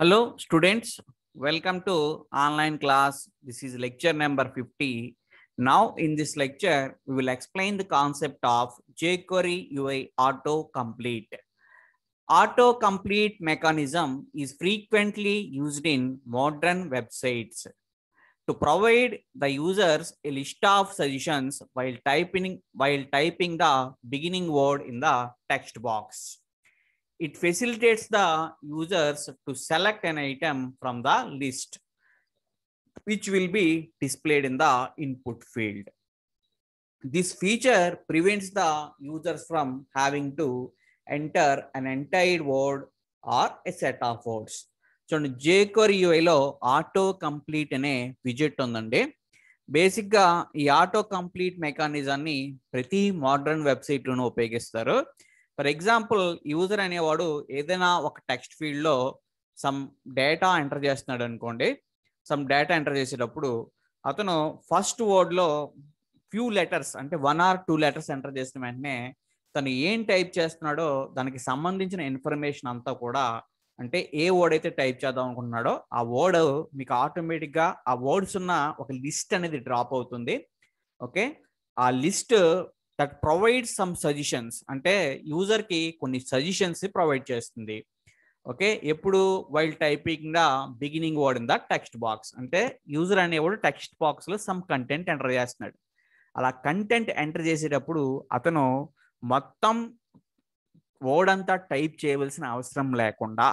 Hello students, welcome to online class. This is lecture number 50. Now in this lecture, we will explain the concept of jQuery UI autocomplete. Autocomplete mechanism is frequently used in modern websites to provide the users a list of suggestions while typing while typing the beginning word in the text box. it facilitates the users to select an item from the list which will be displayed in the input field. This feature prevents the users from having to enter an entire word or a set of words. చూడండి జేక్వరీ యూఐలో auto complete అనే విజెట్ ఉందండి బేసిక్గా ఈ auto complete మెకానిజాన్ని ప్రతి modern వెబ్సైట్లోనూ ఉపయోగిస్తారు for example user అనేవాడు ఏదైనా ఒక టెక్స్ట్ ఫీల్డ్లో సమ్ డేటా ఎంటర్ చేస్తున్నాడు అనుకోండి సమ్ డేటా ఎంటర్ చేసేటప్పుడు అతను ఫస్ట్ వర్డ్లో ఫ్యూ లెటర్స్ అంటే one or two letters enter చేసిన వెంటనే తను ఏం టైప్ చేస్తున్నాడో దానికి సంబంధించిన ఇన్ఫర్మేషన్ అంతా కూడా అంటే ఏ వర్డ్ అయితే టైప్ చేద్దాం అనుకుంటున్నాడో ఆ వర్డ్ మీకు ఆటోమేటిక్గా ఆ వర్డ్స్ ఉన్న ఒక లిస్ట్ అనేది డ్రాప్ అవుతుంది ఓకే ఆ list that provide some suggestions అంటే యూజర్కి కొన్ని సజెషన్స్ ప్రొవైడ్ చేస్తుంది ఓకే ఎప్పుడు while typing the beginning word in the text box అంటే యూజర్ అనేవాడు టెక్స్ట్ బాక్స్లో సమ్ కంటెంట్ ఎంటర్ చేస్తున్నాడు అలా కంటెంట్ ఎంటర్ చేసేటప్పుడు అతను మొత్తం వర్డ్ అంతా టైప్ చేయవలసిన అవసరం లేకుండా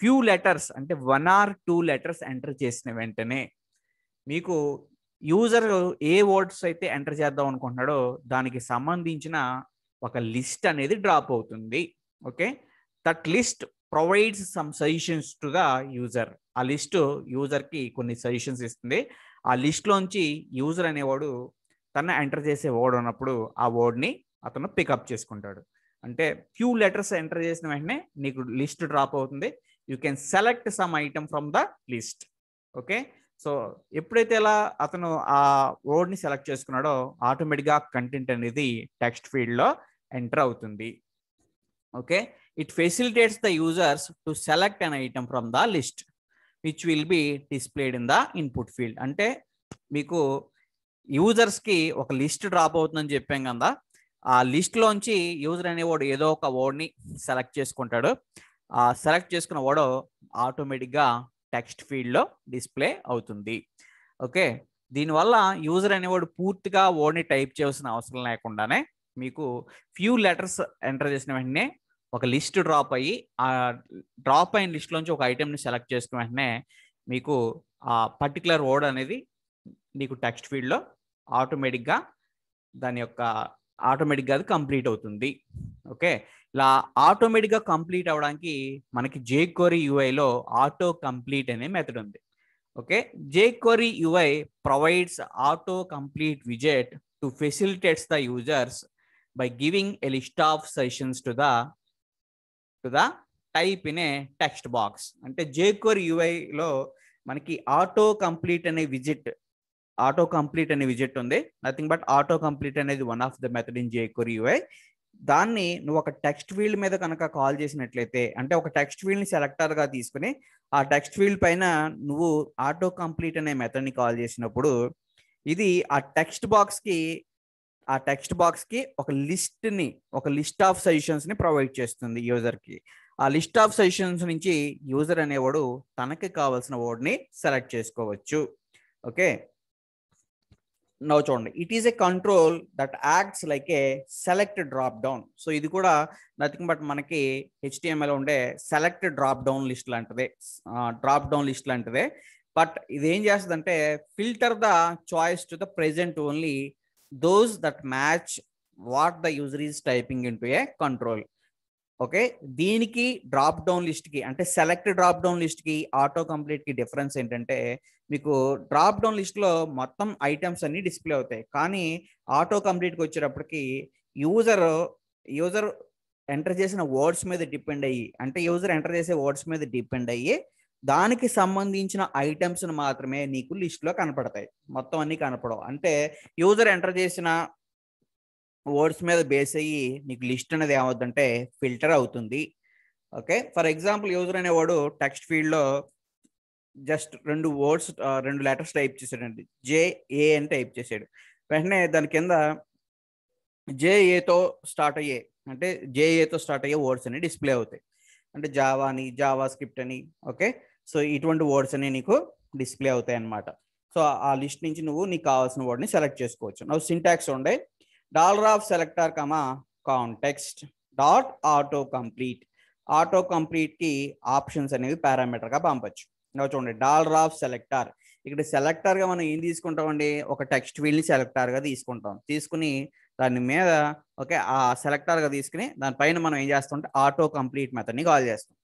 ఫ్యూ లెటర్స్ అంటే one or two letters enter చేసిన వెంటనే మీకు యూజర్ ఏ వర్డ్స్ అయితే ఎంటర్ చేద్దాం అనుకుంటున్నాడో దానికి సంబంధించిన ఒక లిస్ట్ అనేది డ్రాప్ అవుతుంది okay that list provides some suggestions to the user ఆ లిస్ట్ యూజర్కి కొన్ని సజెషన్స్ ఇస్తుంది ఆ లిస్ట్లోంచి యూజర్ అనేవాడు తను ఎంటర్ చేసే వర్డ్ ఉన్నప్పుడు ఆ వర్డ్ని అతను పికప్ చేసుకుంటాడు అంటే ఫ్యూ లెటర్స్ ఎంటర్ చేసిన వెంటనే నీకు లిస్ట్ డ్రాప్ అవుతుంది you can select some item from the list okay so ఎప్పుడైతే ఎలా అతను ఆ వర్డ్ని సెలెక్ట్ చేసుకున్నాడో ఆటోమేటిక్గా కంటెంట్ అనేది టెక్స్ట్ ఫీల్డ్లో ఎంటర్ అవుతుంది okay it facilitates the users to select an item from the list which will be displayed in the input field అంటే మీకు యూజర్స్కి ఒక లిస్ట్ డ్రాప్ అవుతుందని చెప్పాం కదా ఆ లిస్ట్లోంచి యూజర్ అనేవాడు ఏదో ఒక వర్డ్ని సెలెక్ట్ చేసుకుంటాడు ఆ సెలెక్ట్ చేసుకున్న వాడు ఆటోమేటిక్గా టెక్స్ట్ ఫీల్డ్లో డిస్ప్లే అవుతుంది ఓకే దీనివల్ల యూజర్ అనేవాడు పూర్తిగా ఓడ్ని టైప్ చేయాల్సిన అవసరం లేకుండానే మీకు ఫ్యూ లెటర్స్ ఎంటర్ చేసిన వెంటనే ఒక లిస్ట్ డ్రాప్ అయ్యి ఆ డ్రాప్ అయిన లిస్ట్లోంచి ఒక ఐటెంని సెలెక్ట్ చేసుకున్న వెంటనే మీకు ఆ పర్టికులర్ వర్డ్ అనేది నీకు టెక్స్ట్ ఫీల్డ్లో ఆటోమేటిక్గా దాని యొక్క ఆటోమేటిక్గా అది కంప్లీట్ అవుతుంది ఓకే ఇలా ఆటోమేటిక్గా కంప్లీట్ అవ్వడానికి మనకి జే కోరీ యుఐలో ఆటో కంప్లీట్ అనే మెథడ్ ఉంది okay jQuery UI provides auto complete విజెట్ to facilitates the users by giving a list of sessions to the to the type in a text box అంటే jQuery యుఐలో మనకి auto complete అనే విజిట్ auto complete అనే విజిట్ ఉంది nothing but auto complete అనేది one of the method in jQuery UI దాన్ని నువ్వు ఒక టెక్స్ట్ ఫీల్డ్ మీద కనుక కాల్ చేసినట్లయితే అంటే ఒక టెక్స్ట్ ఫీల్డ్ని సెలెక్టర్గా తీసుకుని ఆ టెక్స్ట్ ఫీల్డ్ పైన నువ్వు ఆటో కంప్లీట్ అనే మెథడ్ని కాల్ చేసినప్పుడు ఇది ఆ టెక్స్ట్ బాక్స్కి ఆ టెక్స్ట్ బాక్స్కి ఒక లిస్ట్ని ఒక లిస్ట్ ఆఫ్ సజెషన్స్ని ప్రొవైడ్ చేస్తుంది యూజర్కి ఆ లిస్ట్ ఆఫ్ సజెషన్స్ నుంచి యూజర్ అనేవాడు తనకి కావాల్సిన వర్డ్ని సెలెక్ట్ చేసుకోవచ్చు ఓకే నవ్వు చూడండి it is a control that acts like a select drop down so ఇది కూడా నథింగ్ బట్ మనకి హెచ్టిఎంఎల్ ఉండే సెలెక్ట్ డ్రాప్ డౌన్ లిస్ట్ లాంటిదే డ్రాప్ డౌన్ లిస్ట్ లాంటిదే బట్ ఇది ఏం చేస్తుందంటే filter the choice to the present only those that match what the user is typing in to a control okay దీనికి drop down లిస్ట్కి అంటే select drop down లిస్ట్కి auto complete కి difference ఏంటంటే మీకు డ్రాప్ డౌన్ లిస్ట్లో మొత్తం ఐటమ్స్ అన్ని డిస్ప్లే అవుతాయి కానీ ఆటో కంప్లీట్ కి వచ్చేటప్పటికి యూజర్ యూజర్ ఎంటర్ చేసిన వర్డ్స్ మీద డిపెండ్ అయ్యి అంటే యూజర్ ఎంటర్ చేసే వర్డ్స్ మీద డిపెండ్ అయ్యి దానికి సంబంధించిన ఐటమ్స్ మాత్రమే నీకు లిస్ట్లో కనపడతాయి మొత్తం అన్నీ కనపడవు అంటే యూజర్ ఎంటర్ చేసిన వర్డ్స్ మీద బేస్ అయ్యి నీకు లిస్ట్ అనేది ఏమవుతుందంటే ఫిల్టర్ అవుతుంది ఓకే ఫర్ ఎగ్జాంపుల్ యూజర్ అనేవాడు టెక్స్ట్ ఫీల్డ్లో జస్ట్ రెండు వర్డ్స్ రెండు లెటర్స్ టైప్ చేశాడండి జేఏ అని టైప్ చేశాడు వెంటనే దాని కింద జేఏతో స్టార్ట్ అయ్యే అంటే జేఏతో స్టార్ట్ అయ్యే వర్డ్స్ అని డిస్ప్లే అవుతాయి అంటే జావా అని జావా స్క్రిప్ట్ అని ఓకే సో ఇటువంటి వర్డ్స్ అనేవి నీకు డిస్ప్లే అవుతాయి అన్నమాట సో ఆ లిస్ట్ నుంచి నువ్వు నీకు కావాల్సిన వర్డ్ని సెలెక్ట్ చేసుకోవచ్చు నువ్వు సింటాక్స్ ఉండే dollar of selector comma context dot auto complete auto కంప్లీట్కి ఆప్షన్స్ అనేవి పారామీటర్గా పంపచ్చు ఇంకా చూడండి డాలర్ ఆఫ్ సెలెక్టర్ ఇక్కడ గా మనం ఏం తీసుకుంటామండి ఒక టెక్స్ట్ సెలెక్టర్ గా తీసుకుంటాం తీసుకుని దాని మీద ఓకే ఆ గా తీసుకుని దానిపైన మనం ఏం చేస్తామంటే ఆటో కంప్లీట్ మెథడ్ని కాల్ చేస్తాం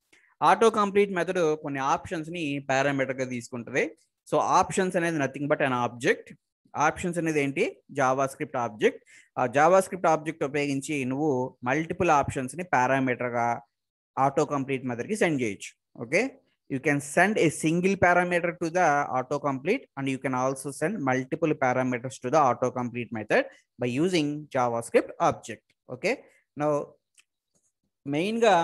ఆటో కంప్లీట్ మెథడ్ కొన్ని ఆప్షన్స్ని పారామీటర్గా తీసుకుంటుంది సో ఆప్షన్స్ అనేది nothing but an object options అనేది ఏంటి జావా స్క్రిప్ట్ ఆబ్జెక్ట్ ఆ జావా స్క్రిప్ట్ ఆబ్జెక్ట్ ఉపయోగించి నువ్వు మల్టిపుల్ ఆప్షన్స్ని పారామీటర్గా ఆటో కంప్లీట్ మెథడ్కి సెండ్ చేయొచ్చు okay you can send a single parameter to the auto complete and you can also send multiple parameters to the auto complete method by using JavaScript object okay no మెయిన్గా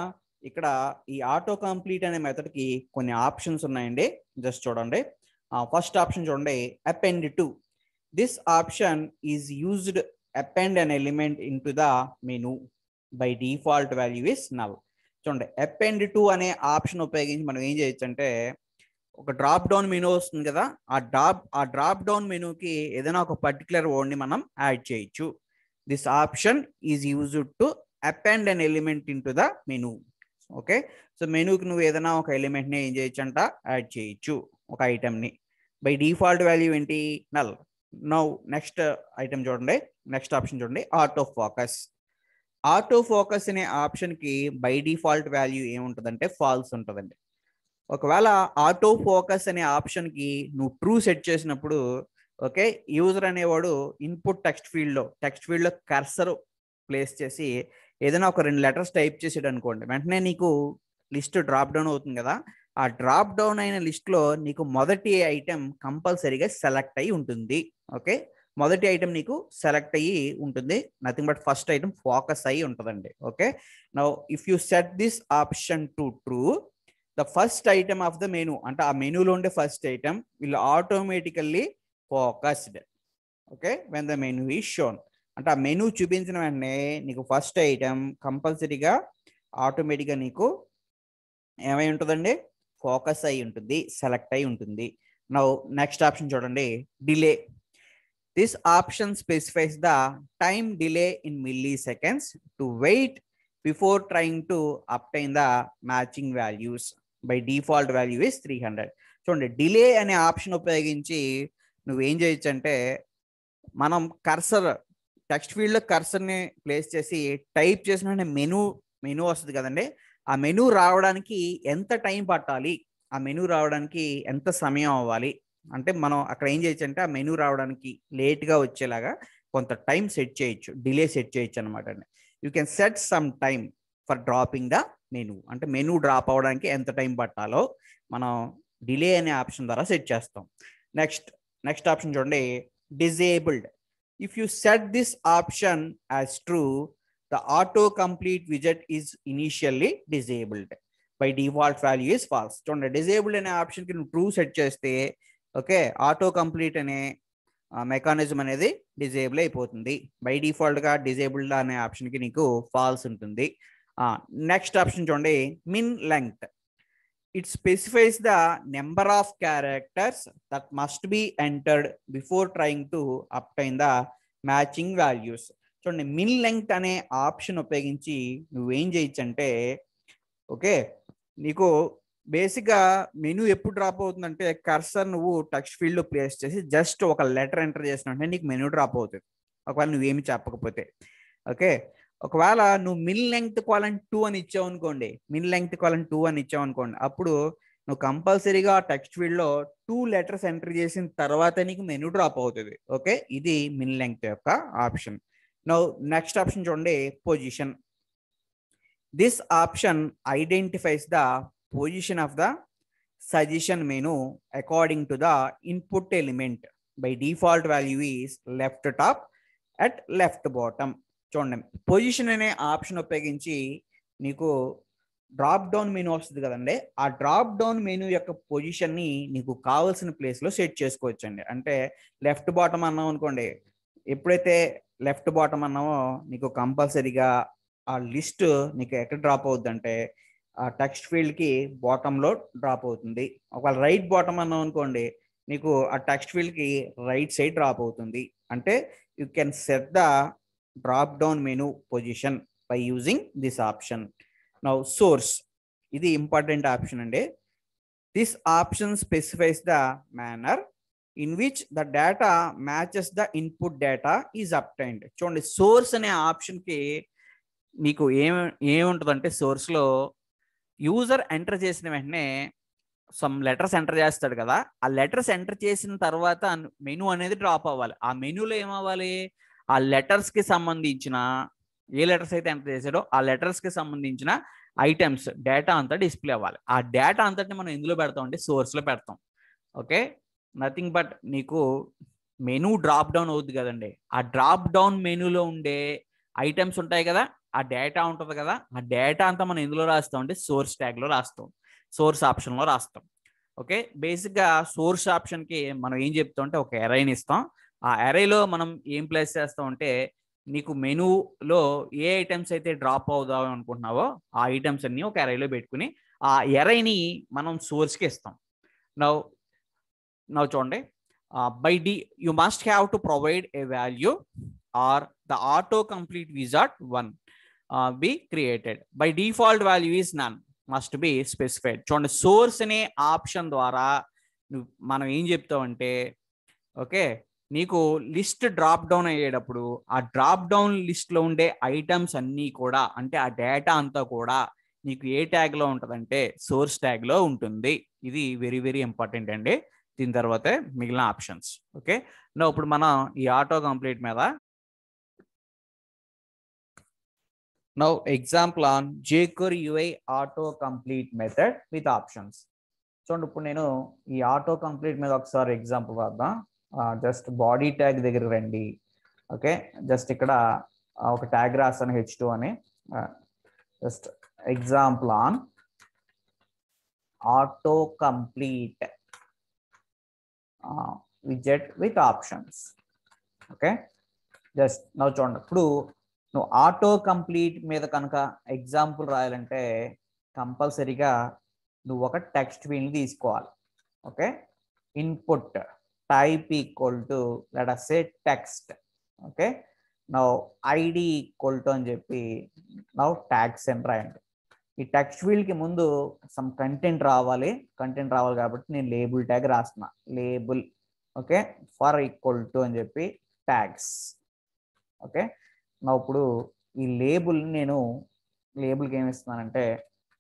ఇక్కడ ఈ auto complete అనే మెథడ్కి కొన్ని options ఉన్నాయండి just చూడండి first option చూడండి append to This option is used append an element into the menu. By default value is null. చూడండి append to అనే ఆప్షన్ ఉపయోగించి మనం ఏం చేయొచ్చు అంటే ఒక డ్రాప్ డౌన్ మెనూ వస్తుంది కదా ఆ డ్రాప్ ఆ డ్రాప్ డౌన్ మెనూకి ఏదైనా ఒక పర్టికులర్ వర్డ్ని మనం యాడ్ చేయొచ్చు this option is used to append an element in to the menu okay so మెనూకి నువ్వు ఏదైనా ఒక ఎలిమెంట్ని ఏం చేయొచ్చు అంట యాడ్ చేయొచ్చు ఒక ఐటెంని బై డిఫాల్ట్ వాల్యూ ఏంటి నల్ నౌ నెక్స్ట్ ఐటమ్ చూడండి నెక్స్ట్ ఆప్షన్ చూడండి ఆటో ఫోకస్ ఆటో ఫోకస్ అనే ఆప్షన్కి బై డిఫాల్ట్ వాల్యూ ఏముంటుందంటే ఫాల్స్ ఉంటుందండి ఒకవేళ ఆటో ఫోకస్ అనే ఆప్షన్కి నువ్వు ట్రూ సెట్ చేసినప్పుడు ఓకే యూజర్ అనేవాడు ఇన్పుట్ టెక్స్ట్ ఫీల్డ్లో టెక్స్ట్ ఫీల్డ్లో కర్సర్ ప్లేస్ చేసి ఏదైనా ఒక రెండు లెటర్స్ టైప్ చేసాడు అనుకోండి వెంటనే నీకు లిస్ట్ డ్రాప్ డౌన్ అవుతుంది కదా ఆ డ్రాప్ డౌన్ అయిన లిస్ట్లో నీకు మొదటి ఐటెం కంపల్సరీగా సెలెక్ట్ అయి ఉంటుంది ఓకే మొదటి ఐటెం నీకు సెలెక్ట్ అయ్యి ఉంటుంది nothing but first item focus అయ్యి ఉంటుందండి okay now if you set this option to true the first item of the menu అంటే ఆ మెనూలో ఉండే first item will automatically focused okay when the menu ఈ షోన్ అంటే ఆ మెనూ చూపించిన వెంటనే నీకు ఫస్ట్ ఐటమ్ కంపల్సరీగా ఆటోమేటిక్గా నీకు ఏమై ఉంటుందండి ఫోకస్ అయి ఉంటుంది సెలెక్ట్ అయి ఉంటుంది నౌ నెక్స్ట్ ఆప్షన్ చూడండి delay this option specifies the time delay in milliseconds to wait before trying to obtain the matching values by default value is three hundred చూడండి డిలే అనే option ఉపయోగించి నువ్వేం చేయొచ్చు అంటే మనం కర్సర్ టెక్స్ట్ ఫీల్డ్లో కర్సర్ని ప్లేస్ చేసి టైప్ చేసిన మెనూ మెనూ వస్తుంది కదండి ఆ మెనూ రావడానికి ఎంత టైం పట్టాలి ఆ మెనూ రావడానికి ఎంత సమయం అవ్వాలి అంటే మనం అక్కడ ఏం చేయొచ్చు అంటే ఆ మెనూ రావడానికి లేట్గా వచ్చేలాగా కొంత టైం సెట్ చేయొచ్చు డిలే సెట్ చేయొచ్చు అనమాట అండి you can set some time for dropping the menu అంటే మెనూ డ్రాప్ అవ్వడానికి ఎంత టైం పట్టాలో మనం డిలే అనే ఆప్షన్ ద్వారా సెట్ చేస్తాం నెక్స్ట్ నెక్స్ట్ ఆప్షన్ చూడండి disabled if you set this option as true the autocomplete widget is initially disabled. By default value is false. చూడండి disabled అనే ఆప్షన్కి నువ్వు ట్రూ సెట్ చేస్తే ఓకే ఆటో కంప్లీట్ అనే మెకానిజం అనేది డిజేబుల్ అయిపోతుంది బై డిఫాల్ట్గా డిజేబుల్డ్ అనే ఆప్షన్కి నీకు ఫాల్స్ ఉంటుంది నెక్స్ట్ ఆప్షన్ చూడండి min length it specifies the number of characters that must be entered before trying to obtain the matching values చూడండి మిన్ లెంగ్త్ అనే ఆప్షన్ ఉపయోగించి నువ్వేం చేయొచ్చు అంటే ఓకే నీకు బేసిక్గా మెనూ ఎప్పుడు డ్రాప్ అవుతుందంటే కర్సర్ నువ్వు టచ్ ఫీల్డ్లో ప్లేస్ చేసి జస్ట్ ఒక లెటర్ ఎంటర్ చేసిన అంటే నీకు మెనూ డ్రాప్ అవుతుంది ఒకవేళ నువ్వేమి చెప్పకపోతే ఓకే ఒకవేళ నువ్వు మిన్ లెంగ్త్ కాలం టూ అని ఇచ్చావు అనుకోండి మిన్ లెంగ్త్ కాలం టూ అని ఇచ్చావు అనుకోండి అప్పుడు నువ్వు కంపల్సరీగా టెక్స్ట్ ఫీల్డ్లో టూ లెటర్స్ ఎంటర్ చేసిన తర్వాత నీకు మెనూ డ్రాప్ అవుతుంది ఓకే ఇది మిన్ లెంగ్త్ యొక్క ఆప్షన్ నౌ నెక్స్ట్ ఆప్షన్ చూడండి position this option identifies the position of the suggestion menu according to the input element by default value is left top at left bottom చూడండి position అనే option ఉపయోగించి నీకు drop down menu వస్తుంది కదండి ఆ drop down menu యొక్క పొజిషన్ని నీకు కావాల్సిన ప్లేస్లో సెట్ చేసుకోవచ్చండి అంటే లెఫ్ట్ బాటమ్ అన్నాం అనుకోండి ఎప్పుడైతే లెఫ్ట్ బాటమ్ అన్నామో నీకు కంపల్సరీగా ఆ లిస్ట్ నీకు ఎక్కడ డ్రాప్ అవుద్ది అంటే ఆ టెక్స్ట్ ఫీల్డ్కి బాటంలో డ్రాప్ అవుతుంది ఒకవేళ రైట్ బాటమ్ అన్నాం అనుకోండి నీకు ఆ టెక్స్ట్ ఫీల్డ్కి రైట్ సైడ్ డ్రాప్ అవుతుంది అంటే you can set the drop down menu position by using this option now source ఇది ఇంపార్టెంట్ ఆప్షన్ అండి this option specifies the manner in which the data matches the input data is obtained చూడండి source అనే ఆప్షన్కి మీకు ఏం ఏముంటుందంటే సోర్స్లో user enter చేసిన వెంటనే సమ్ లెటర్స్ ఎంటర్ చేస్తాడు కదా ఆ లెటర్స్ ఎంటర్ చేసిన తర్వాత మెను అనేది డ్రాప్ అవ్వాలి ఆ మెనూలో ఏమవ్వాలి ఆ లెటర్స్కి సంబంధించిన ఏ లెటర్స్ అయితే ఎంటర్ చేశాడో ఆ లెటర్స్కి సంబంధించిన ఐటమ్స్ డేటా అంతా డిస్ప్లే అవ్వాలి ఆ డేటా అంతటిని మనం ఎందులో పెడతాం అంటే సోర్స్లో పెడతాం ఓకే నథింగ్ బట్ నీకు మెనూ డ్రాప్ డౌన్ అవుద్ది కదండి ఆ డ్రాప్ డౌన్ మెనూలో ఉండే ఐటమ్స్ ఉంటాయి కదా ఆ డేటా ఉంటుంది కదా ఆ డేటా అంతా మనం ఎందులో రాస్తాం అంటే సోర్స్ ట్యాగ్లో రాస్తాం సోర్స్ ఆప్షన్లో రాస్తాం ఓకే బేసిక్గా సోర్స్ ఆప్షన్కి మనం ఏం చెప్తాం అంటే ఒక ఎరైని ఇస్తాం ఆ ఎరైలో మనం ఏం ప్లేస్ చేస్తాం అంటే నీకు మెనూలో ఏ ఐటమ్స్ అయితే డ్రాప్ అవుదాం అనుకుంటున్నావో ఆ ఐటమ్స్ అన్నీ ఒక ఎరైలో పెట్టుకుని ఆ ఎరైని మనం సోర్స్కి ఇస్తాం నౌ now చూడండి uh, by d you must have to provide a value or the auto complete wizard one uh, be created by default value is none must be specified చూడండి సోర్స్ అనే ఆప్షన్ ద్వారా మనం ఏం చెప్తామంటే okay నీకు list drop down అయ్యేటప్పుడు ఆ drop down లిస్ట్లో ఉండే ఐటమ్స్ అన్నీ కూడా అంటే ఆ డేటా అంతా కూడా నీకు ఏ ట్యాగ్లో ఉంటుందంటే సోర్స్ ట్యాగ్లో ఉంటుంది ఇది వెరీ వెరీ ఇంపార్టెంట్ అండి దీని తర్వాతే మిగిలిన ఆప్షన్స్ ఓకే నో ఇప్పుడు మనం ఈ ఆటో కంప్లీట్ మీద now example on jQuery UI auto complete method with options చూడండి ఇప్పుడు నేను ఈ ఆటో కంప్లీట్ మీద ఒకసారి ఎగ్జాంపుల్ రాద్దాం జస్ట్ బాడీ ట్యాగ్ దగ్గర రండి ఓకే జస్ట్ ఇక్కడ ఒక ట్యాగ్ రాస్తాను హెచ్ టూ అని just example on autocomplete uh, widget with options okay just now చూడండి ఇప్పుడు నువ్వు ఆటో కంప్లీట్ మీద కనుక ఎగ్జాంపుల్ రాయాలంటే కంపల్సరీగా నువ్వు ఒక టెక్స్ట్ ఫీల్డ్ తీసుకోవాలి okay input type equal to లెడసే text okay now ID equal to అని చెప్పి నవ్ ట్యాక్స్ అని రాయండి ఈ టెక్స్ట్ ఫీల్డ్కి ముందు సమ్ కంటెంట్ రావాలి కంటెంట్ రావాలి కాబట్టి నేను లేబుల్ ట్యాగ్ రాస్తున్నా label okay for equal to అని చెప్పి ట్యాగ్స్ ఓకే నా ఇప్పుడు ఈ లేబుల్ నేను లేబుల్కి ఏమి ఇస్తున్నానంటే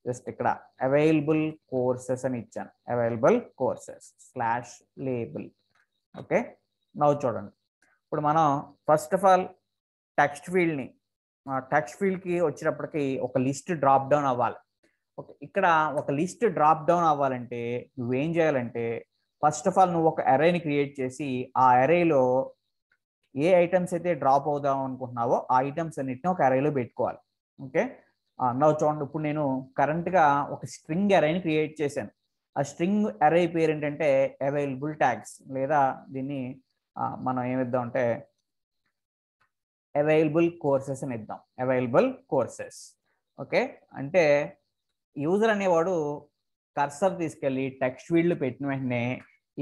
జస్ట్ ఇక్కడ అవైలబుల్ కోర్సెస్ అని ఇచ్చాను available courses slash label okay నవ్వు చూడండి ఇప్పుడు మనం ఫస్ట్ ఆఫ్ ఆల్ టెక్స్ట్ ఫీల్డ్ని టచ్ ఫీల్డ్కి వచ్చినప్పటికీ ఒక లిస్ట్ డ్రాప్ డౌన్ అవ్వాలి ఓకే ఇక్కడ ఒక లిస్ట్ డ్రాప్ డౌన్ అవ్వాలంటే నువ్వేం చేయాలంటే ఫస్ట్ ఆఫ్ ఆల్ నువ్వు ఒక ఎరేని క్రియేట్ చేసి ఆ ఎరేలో ఏ ఐటమ్స్ అయితే డ్రాప్ అవుదాం అనుకుంటున్నావో ఆ ఐటమ్స్ అన్నిటిని ఒక ఎరేలో పెట్టుకోవాలి ఓకే అన్నావు చూడండి ఇప్పుడు నేను కరెంట్గా ఒక స్ట్రింగ్ ఎరేని క్రియేట్ చేశాను ఆ స్ట్రింగ్ ఎరే పేరు ఏంటంటే అవైలబుల్ ట్యాగ్స్ లేదా దీన్ని మనం ఏమిద్దాం అంటే అవైలబుల్ కోర్సెస్ అని ఇద్దాం అవైలబుల్ కోర్సెస్ ఓకే అంటే యూజర్ అనేవాడు కర్సర్ తీసుకెళ్ళి టెక్స్ట్ ఫీల్డ్ పెట్టిన వెంటనే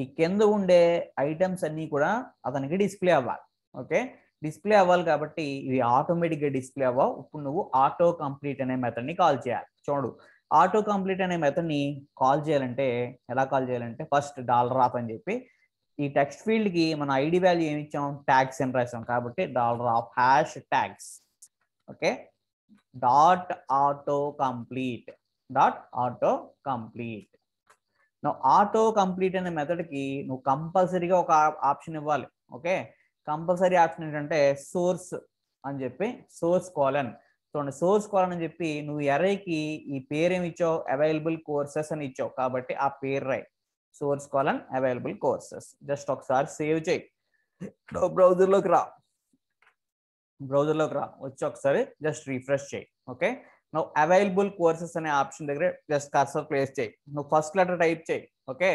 ఈ కింద ఉండే ఐటమ్స్ అన్నీ కూడా అతనికి డిస్ప్లే అవ్వాలి ఓకే డిస్ప్లే అవ్వాలి కాబట్టి ఇవి ఆటోమేటిక్గా డిస్ప్లే అవ్వవు ఇప్పుడు నువ్వు ఆటో కంప్లీట్ అనే మెథడ్ని కాల్ చేయాలి చూడు ఆటో కంప్లీట్ అనే మెథడ్ని కాల్ చేయాలంటే ఎలా కాల్ చేయాలంటే ఫస్ట్ డాలర్ ఆఫ్ అని చెప్పి ఈ టెక్స్ట్ ఫీల్డ్ కి మన ఐడి వాల్యూ ఏమి ఇచ్చాం ట్యాగ్స్ అని రాసాం కాబట్టి dollar of hash tags okay dot auto autocomplete dot auto autocomplete నువ్వు ఆటో కంప్లీట్ అనే మెథడ్కి నువ్వు కంపల్సరీగా ఒక ఆప్షన్ ఇవ్వాలి ఓకే కంపల్సరీ ఆప్షన్ ఏంటంటే సోర్స్ అని చెప్పి సోర్స్ కాలన్ చూడండి సోర్స్ కాలన్ అని చెప్పి నువ్వు ఎరైకి ఈ పేరు ఏమి ఇచ్చావు అవైలబుల్ కోర్సెస్ అని ఇచ్చావు కాబట్టి ఆ పేరు రై source colon available courses just ఒకసారి సేవ్ చేయి బ్రౌజర్లోకి రా బ్రౌజర్లోకి రా వచ్చి ఒకసారి జస్ట్ రిఫ్రెష్ చేయి ఓకే నువ్వు అవైలబుల్ కోర్సెస్ అనే ఆప్షన్ దగ్గర జస్ట్ కర్సర్ ప్లేస్ చేయి నువ్వు ఫస్ట్ లెటర్ టైప్ చేయి ఓకే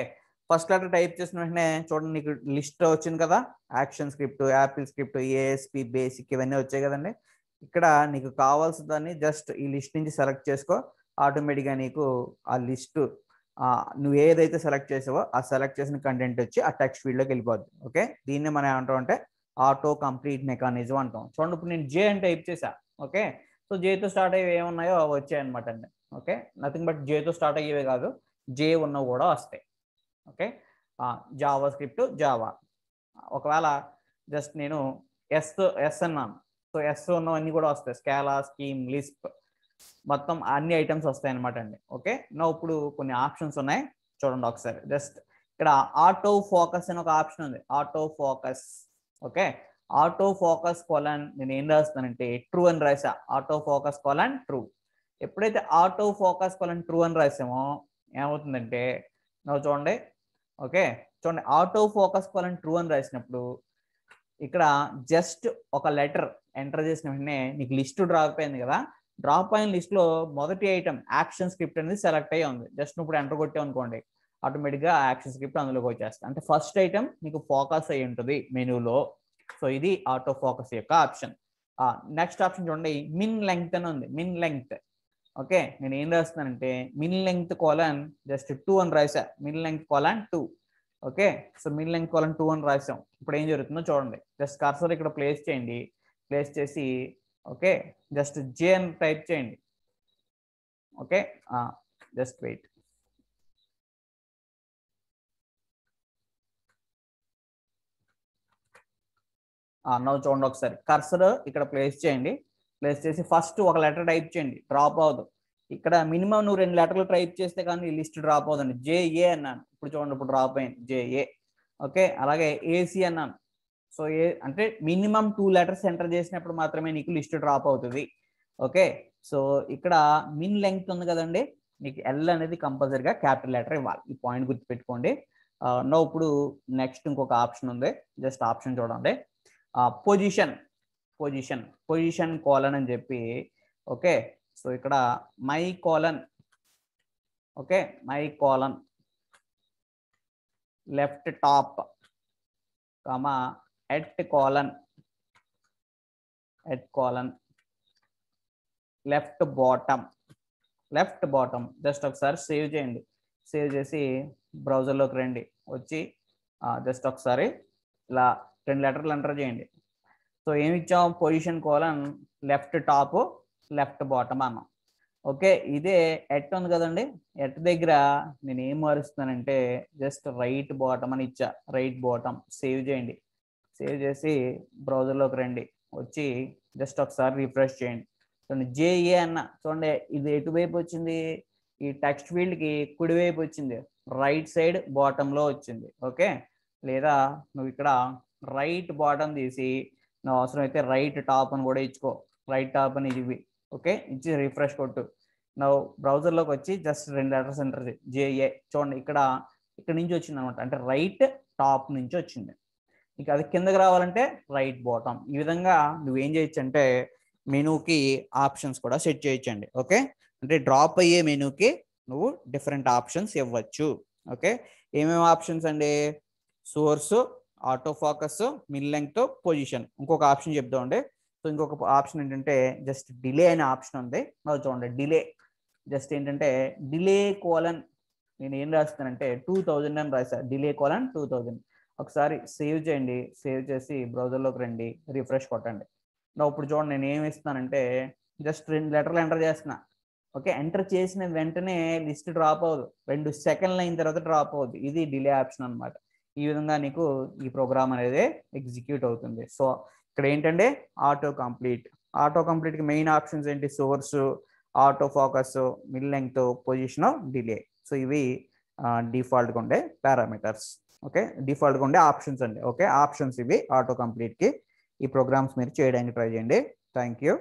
ఫస్ట్ లెటర్ టైప్ చేసిన వెంటనే చూడండి నీకు లిస్ట్ వచ్చింది కదా action script apple script ASP basic ఇవన్నీ వచ్చాయి కదండి ఇక్కడ నీకు కావాల్సిన దాన్ని జస్ట్ ఈ లిస్ట్ నుంచి సెలెక్ట్ చేసుకో ఆటోమేటిక్గా నీకు ఆ లిస్టు నువ్వు ఏదైతే సెలెక్ట్ చేసావో ఆ సెలెక్ట్ చేసిన కంటెంట్ వచ్చి ఆ టెక్స్ట్ ఫీల్డ్లోకి వెళ్ళిపోద్ది ఓకే దీన్ని మనం ఏమంటాం అంటే ఆటో కంప్లీట్ మెకానిజం అంటాం చూడండి ఇప్పుడు నేను జే అని టైప్ చేసా ఓకే సో జేతో స్టార్ట్ అయ్యి ఏమున్నాయో అవి వచ్చాయన్నమాట అండి ఓకే నథింగ్ బట్ జేతో స్టార్ట్ అయ్యేవే కాదు జే ఉన్నవి కూడా వస్తాయి ఓకే జావా స్క్రిప్ట్ జావా ఒకవేళ జస్ట్ నేను ఎస్ ఎస్ అన్నాను సో ఎస్ ఉన్నవన్నీ కూడా వస్తాయి స్కేలా స్కీమ్ లిస్ప్ మొత్తం అన్ని ఐటమ్స్ వస్తాయి అనమాట అండి ఓకే నా ఇప్పుడు కొన్ని ఆప్షన్స్ ఉన్నాయి చూడండి ఒకసారి జస్ట్ ఇక్కడ ఆటో ఫోకస్ అని ఒక ఆప్షన్ ఉంది auto focus okay auto focus colon నేను ఏం రాస్తానంటే ట్రూ అని రాసా ఆటో ఫోకస్ కోలన్ ట్రూ ఎప్పుడైతే ఆటో ఫోకస్ కోలన్ ట్రూ అని రాసామో ఏమవుతుందంటే నువ్వు చూడండి ఓకే చూడండి ఆటో ఫోకస్ కోలన్ ట్రూ అని రాసినప్పుడు ఇక్కడ జస్ట్ ఒక లెటర్ ఎంటర్ చేసిన వెంటనే నీకు లిస్ట్ డ్రాప్ అయింది కదా డ్రాప్ అయిన లిస్ట్లో మొదటి ఐటమ్ యాక్షన్ స్క్రిప్ట్ అనేది సెలెక్ట్ అయ్యి ఉంది జస్ట్ ఇప్పుడు ఎంటర్ కొట్టాం అనుకోండి ఆటోమేటిక్గా యాక్షన్ స్క్రిప్ట్ అందులోకి వచ్చేస్తాయి అంటే ఫస్ట్ ఐటమ్ మీకు ఫోకస్ అయి ఉంటుంది మెనూలో సో ఇది ఆటో ఫోకస్ యొక్క ఆప్షన్ నెక్స్ట్ ఆప్షన్ చూడండి మిన్ లెంగ్త్ అని ఉంది మిన్ లెంగ్త్ ఓకే నేను ఏం రాస్తున్నానంటే min length colon just two అని రాసా min length colon two okay so min length colon two అని రాసాం ఇప్పుడు ఏం జరుగుతుందో చూడండి జస్ట్ కర్సర్ ఇక్కడ ప్లేస్ చేయండి ప్లేస్ చేసి ఓకే జస్ట్ జే అని టైప్ చేయండి ఓకే జస్ట్ వెయిట్ నవ్వు చూడండి ఒకసారి కర్సర్ ఇక్కడ ప్లేస్ చేయండి ప్లేస్ చేసి ఫస్ట్ ఒక లెటర్ టైప్ చేయండి డ్రాప్ అవ్వదు ఇక్కడ మినిమం నువ్వు రెండు లెటర్లు టైప్ చేస్తే కానీ లిస్ట్ డ్రాప్ అవుతుంది జేఏ అన్నాను ఇప్పుడు చూడండి ఇప్పుడు డ్రాప్ అయింది జేఏ ఓకే అలాగే ఏసీ అన్నాను సో ఏ అంటే మినిమం టూ లెటర్స్ ఎంటర్ చేసినప్పుడు మాత్రమే నీకు లిస్ట్ డ్రాప్ అవుతుంది ఓకే సో ఇక్కడ మిన్ లెంగ్త్ ఉంది కదండి నీకు ఎల్ అనేది కంపల్సరీగా క్యాపిటల్ లెటర్ ఇవ్వాలి ఈ పాయింట్ గుర్తుపెట్టుకోండి నో ఇప్పుడు నెక్స్ట్ ఇంకొక ఆప్షన్ ఉంది జస్ట్ ఆప్షన్ చూడండి పొజిషన్ పొజిషన్ పొజిషన్ కోలన్ అని చెప్పి ఓకే సో ఇక్కడ my colon okay my colon left top comma at colon at colon left bottom left bottom just ఒకసారి సేవ్ చేయండి సేవ్ చేసి బ్రౌజర్లోకి రండి వచ్చి జస్ట్ ఒకసారి ఇలా రెండు లెటర్లు ఎంటర్ చేయండి సో ఏమి ఇచ్చాం position colon left top left bottom అన్నాం ఓకే ఇదే ఎట్ ఉంది కదండి ఎట్ దగ్గర నేను ఏం మారుస్తున్నానంటే జస్ట్ రైట్ బాటమ్ అని ఇచ్చా రైట్ బాటమ్ సేవ్ చేయండి సేవ్ చేసి బ్రౌజర్లోకి రండి వచ్చి జస్ట్ ఒకసారి రిఫ్రెష్ చేయండి చూడండి జేఏ అన్న చూడండి ఇది ఎటువైపు వచ్చింది ఈ టెక్స్ట్ ఫీల్డ్కి కుడివైపు వచ్చింది రైట్ సైడ్ బాటంలో వచ్చింది ఓకే లేదా నువ్వు ఇక్కడ రైట్ బాటం తీసి నువ్వు అవసరమైతే రైట్ టాప్ అని కూడా ఇచ్చుకో రైట్ టాప్ అని ఇవి ఓకే ఇచ్చి రిఫ్రెష్ కొట్టు నువ్వు బ్రౌజర్లోకి వచ్చి జస్ట్ రెండు లెటర్స్ ఎంటర్ జేఏ చూడండి ఇక్కడ ఇక్కడ నుంచి వచ్చింది అనమాట అంటే రైట్ టాప్ నుంచి వచ్చింది ఇంకా అది కిందకి రావాలంటే రైట్ బాటమ్ ఈ విధంగా నువ్వేం చేయొచ్చు అంటే మెనూకి ఆప్షన్స్ కూడా సెట్ చేయొచ్చండి ఓకే అంటే డ్రాప్ అయ్యే మెనూకి నువ్వు డిఫరెంట్ ఆప్షన్స్ ఇవ్వచ్చు ఓకే ఏమేమి ఆప్షన్స్ అండి source auto focus min length position ఇంకొక ఆప్షన్ చెప్దామండి సో ఇంకొక ఆప్షన్ ఏంటంటే జస్ట్ డిలే అనే ఆప్షన్ ఉంది మరి చూడండి డిలే జస్ట్ ఏంటంటే డిలే కోలన్ నేను ఏం రాస్తానంటే టూ థౌజండ్ అని రాసా డిలే కోలన్ టూ థౌజండ్ ఒకసారి సేవ్ చేయండి సేవ్ చేసి బ్రౌజర్లోకి రండి రిఫ్రెష్ కొట్టండి నా ఇప్పుడు చూడండి నేను ఏమి ఇస్తున్నానంటే జస్ట్ రెండు లెటర్లు ఎంటర్ చేసిన ఓకే ఎంటర్ చేసిన వెంటనే లిస్ట్ డ్రాప్ అవ్వదు రెండు సెకండ్లు అయిన తర్వాత డ్రాప్ అవ్వదు ఇది డిలే ఆప్షన్ అనమాట ఈ విధంగా నీకు ఈ ప్రోగ్రామ్ అనేది ఎగ్జిక్యూట్ అవుతుంది సో ఇక్కడ ఏంటంటే ఆటో కంప్లీట్ ఆటో కంప్లీట్కి మెయిన్ ఆప్షన్స్ ఏంటి source auto focus min length position delay so ఇవి డిఫాల్ట్గా ఉండే పారామీటర్స్ ఓకే డిఫాల్ట్గా ఉండే ఆప్షన్స్ అండి ఓకే ఆప్షన్స్ ఇవి ఆటో కంప్లీట్కి ఈ ప్రోగ్రామ్స్ మీరు చేయడానికి ట్రై చేయండి థ్యాంక్ యూ